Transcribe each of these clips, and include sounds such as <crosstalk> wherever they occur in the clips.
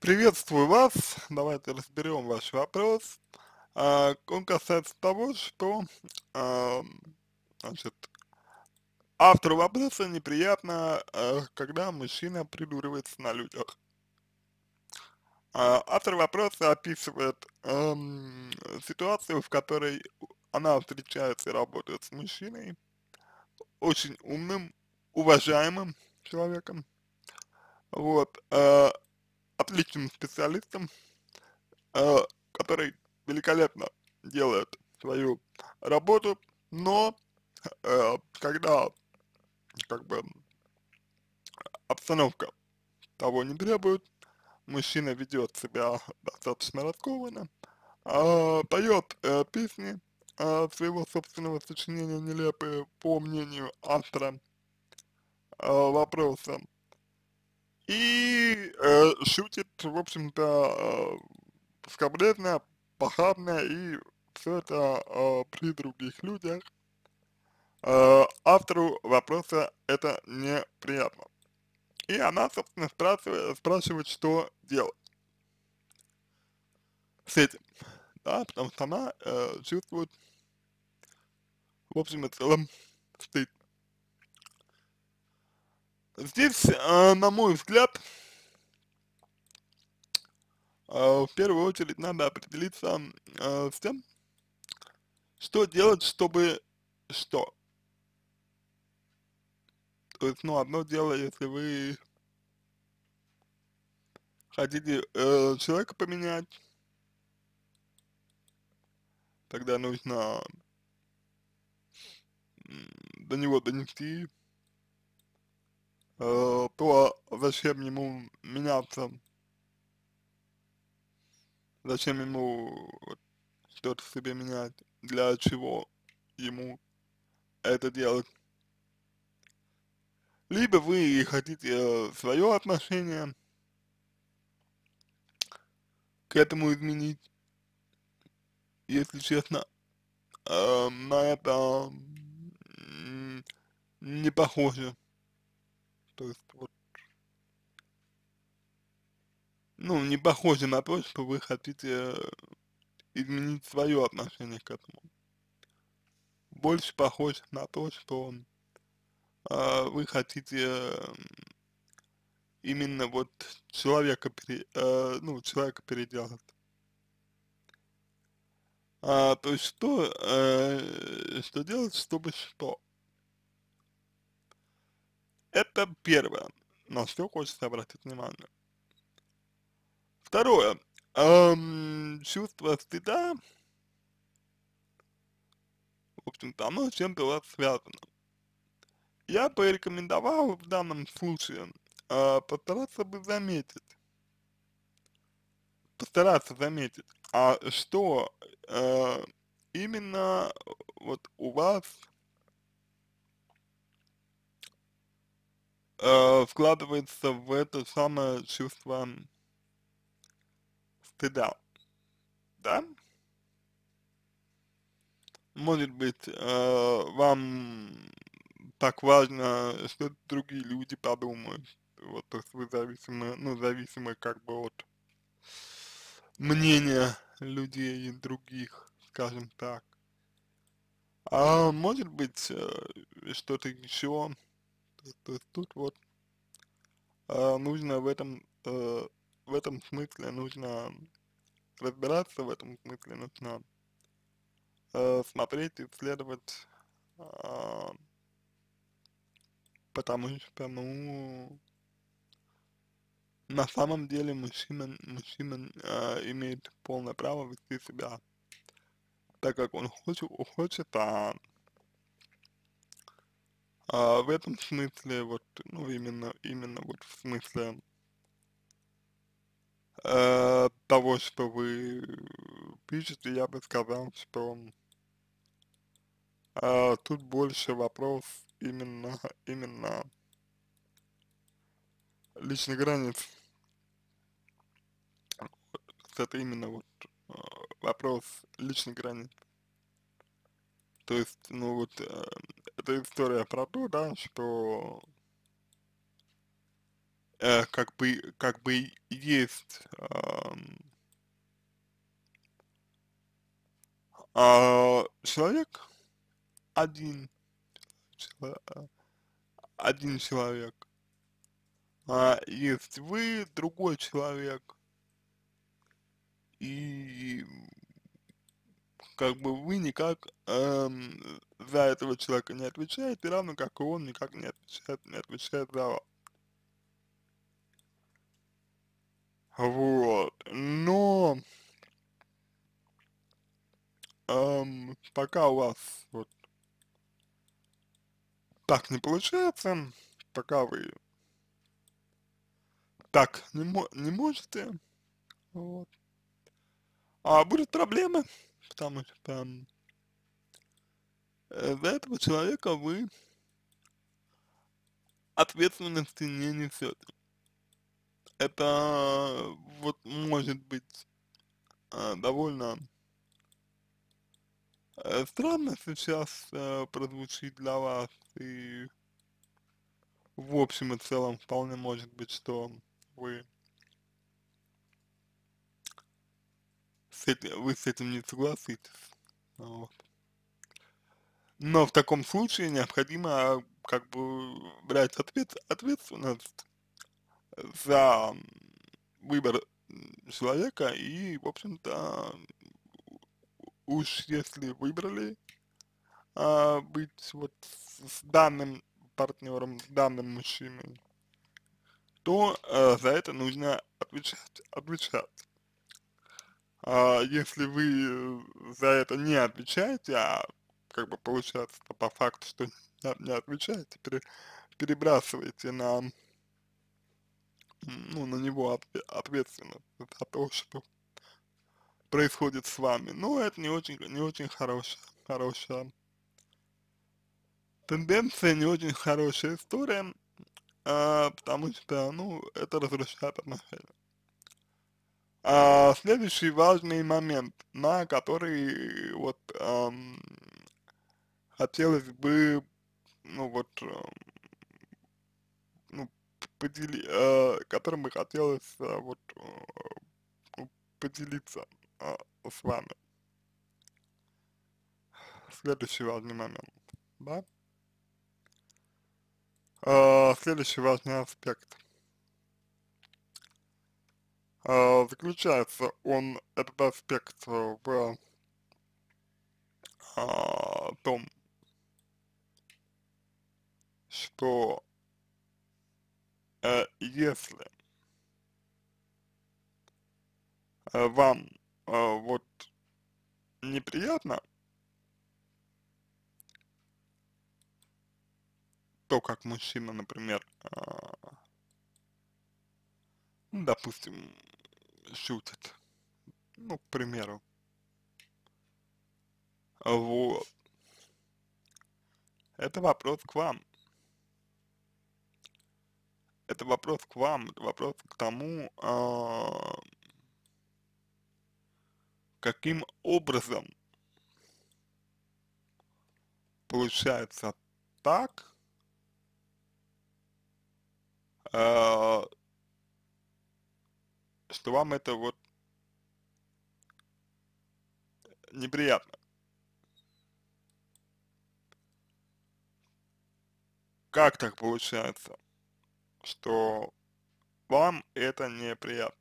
Приветствую вас. Давайте разберем ваш вопрос. А, он касается того, что а, значит, автору вопроса неприятно, а, когда мужчина придуривается на людях. А, автор вопроса описывает а, ситуацию, в которой она встречается и работает с мужчиной, очень умным, уважаемым человеком. Вот. А, отличным специалистом, э, который великолепно делает свою работу, но э, когда как бы обстановка того не требует, мужчина ведет себя достаточно раскованно, э, а, поет э, песни э, своего собственного сочинения нелепые, по мнению автора э, вопроса и э, шутит, в общем-то, э, скорбезно, похабно, и все это э, при других людях. Э, автору вопроса это неприятно. И она, собственно, спрашивает, спрашивает что делать с этим, да, потому что она э, чувствует, в общем и целом, стыд. Здесь, а, на мой взгляд, а, в первую очередь надо определиться а, с тем, что делать, чтобы что. То есть, ну, одно дело, если вы хотите э, человека поменять, тогда нужно до него донести Э, то зачем ему меняться, зачем ему что-то себе менять, для чего ему это делать. Либо вы хотите э, свое отношение к этому изменить, если честно, э, на это не похоже. То есть вот... Ну, не похоже на то, что вы хотите э, изменить свое отношение к этому. Больше похоже на то, что э, вы хотите э, именно вот человека, пере, э, ну, человека переделать. А, то есть что, э, что делать, чтобы что? Это первое, на что хочется обратить внимание. Второе. Эм, чувство стыда, в общем-то, оно с чем-то у вас связано. Я порекомендовал в данном случае э, постараться бы заметить, постараться заметить, а что э, именно э, вот у вас э, вкладывается в это самое чувство стыда, да? Может быть, э, вам так важно, что другие люди подумают, вот, то есть вы зависимы, ну, зависимы как бы от мнения людей и других, скажем так. А может быть, э, что-то еще, то есть тут вот. А, нужно в этом, э, в этом смысле нужно разбираться, в этом смысле нужно э, смотреть, исследовать, э, потому что, ну, на самом деле мужчина, мужчина э, имеет полное право вести себя так, как он хочет, хочет а а в этом смысле, вот, ну, именно, именно вот в смысле э, того, что вы пишете, я бы сказал, что э, тут больше вопрос именно, <laughs> именно личных границ. Это именно вот э, вопрос личных границ. То есть, ну вот, эм, это история про то, да, что э, как бы как бы есть э, э, человек один один человек, а есть вы другой человек и как бы вы никак эм, за этого человека не отвечаете, равно как и он никак не отвечает, не отвечает за вас. Вот, но эм, пока у вас вот так не получается, пока вы так не, не можете, вот, а будут проблемы, потому что за э, этого человека вы ответственности не несете. Это вот может быть э, довольно э, странно сейчас э, прозвучит для вас и в общем и целом вполне может быть, что вы с этим, вы с этим не согласитесь. Ну вот. Но в таком случае необходимо как бы брать ответ, ответственность за выбор человека и, в общем-то, уж если выбрали а, быть вот с данным партнером, с данным мужчиной, то а, за это нужно отвечать, отвечать. А, если вы э, за это не отвечаете, а как бы получается по факту, что <laughs> не отвечаете, перебрасываете на, ну, на него ответственность за то, что происходит с вами. Но ну, это не очень, не очень хорошая, хорошая тенденция, не очень хорошая история, а, потому что, ну, это разрушает отношения. А, следующий важный момент, на который вот эм, хотелось бы, ну вот, ну, подели, э, которым бы хотелось э, вот э, поделиться э, с вами. Следующий важный момент, да? Э, следующий важный аспект – а, заключается он, этот аспект, э, в а, том, что э, если вам э, вот неприятно то, как мужчина, например, э, допустим, Шутит, Ну, к примеру. А вот. Это вопрос к вам. Это вопрос к вам, это вопрос к тому, а, каким образом получается так, а, что вам это вот неприятно. Как так получается, что вам это неприятно?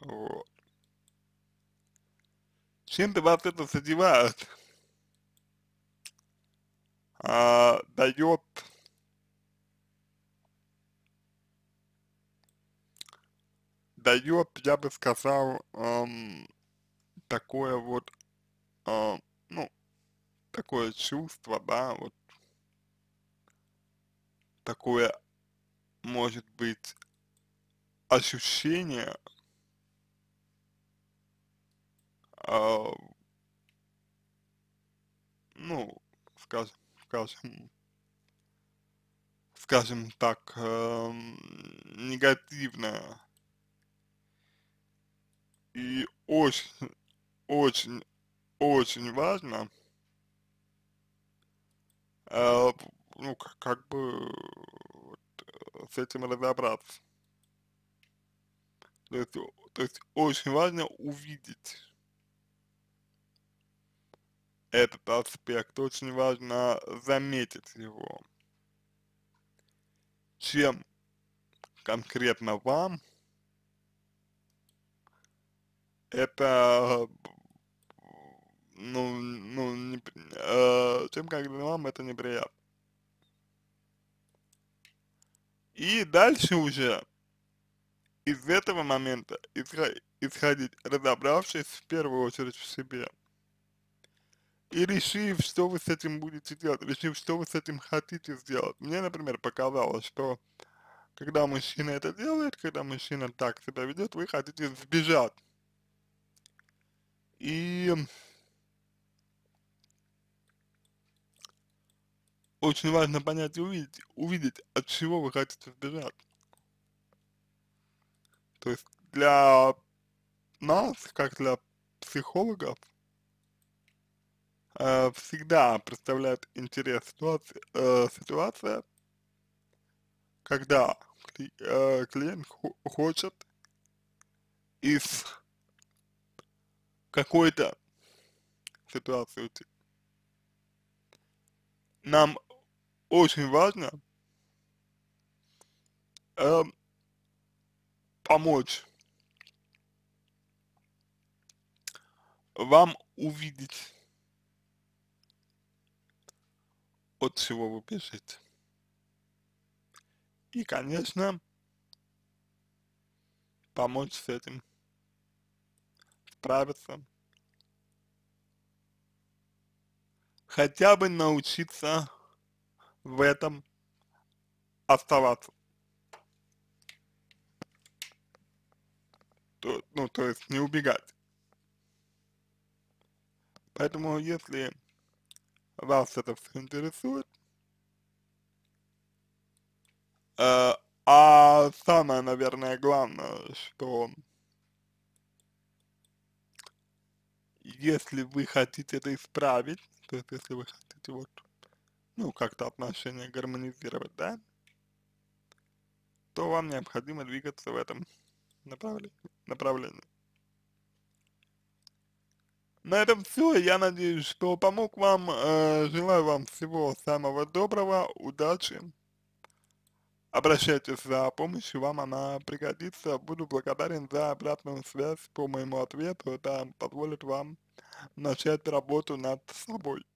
Вот. Чем-то вас это задевает, а, дает дает, я бы сказал, эм, такое вот, э, ну, такое чувство, да, вот, такое, может быть, ощущение, э, ну, скажем, скажем, скажем так, э, негативное и очень, очень, очень важно, э, ну, как, как бы вот, э, с этим разобраться. То есть, то есть очень важно увидеть этот аспект, очень важно заметить его. Чем конкретно вам это ну, ну, не, э, тем, как для вам это неприятно. И дальше уже из этого момента исходить, разобравшись в первую очередь в себе. И решив, что вы с этим будете делать, решив, что вы с этим хотите сделать. Мне, например, показалось, что когда мужчина это делает, когда мужчина так себя ведет, вы хотите сбежать и очень важно понять и увидеть, увидеть, от чего вы хотите сбежать. То есть для нас, как для психологов, э, всегда представляет интерес ситуация, э, ситуация когда э, клиент хочет из какой-то ситуации Нам очень важно э, помочь вам увидеть, от чего вы пишете И, конечно, помочь с этим справиться. Хотя бы научиться в этом оставаться. То, ну, то есть не убегать. Поэтому, если вас это все интересует, э, а самое, наверное, главное, что если вы хотите это исправить, то есть если вы хотите вот, ну, как-то отношения гармонизировать, да, то вам необходимо двигаться в этом направлении. направлении. На этом все. Я надеюсь, что помог вам. Э, желаю вам всего самого доброго, удачи. Обращайтесь за помощью, вам она пригодится. Буду благодарен за обратную связь по моему ответу. Это позволит вам начать работу над собой.